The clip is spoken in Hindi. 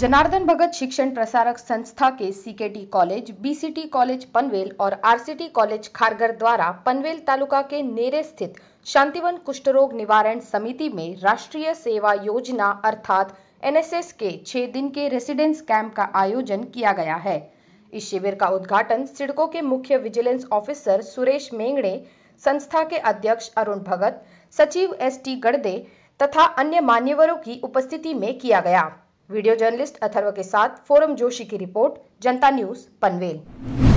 जनार्दन भगत शिक्षण प्रसारक संस्था के CKT college BCT college Panvel और आरसीटी कॉलेज खारगर द्वारा पनवेल तालुका के नेरे स्थित शांतिवन कुष्ठरोग निवारण समिति में राष्ट्रीय सेवा योजना अर्थात एनएसएस के छह दिन के रेसिडेंस कैंप का आयोजन किया गया है इस शिविर का उद्घाटन सिडको के मुख्य विजिलेंस ऑफिसर सुरेश मेंगड़े संस्था के अध्यक्ष अरुण भगत सचिव एस टी गड़दे तथा अन्य मान्यवरों की उपस्थिति में किया गया वीडियो जर्नलिस्ट अथर्व के साथ फोरम जोशी की रिपोर्ट जनता न्यूज पनवेल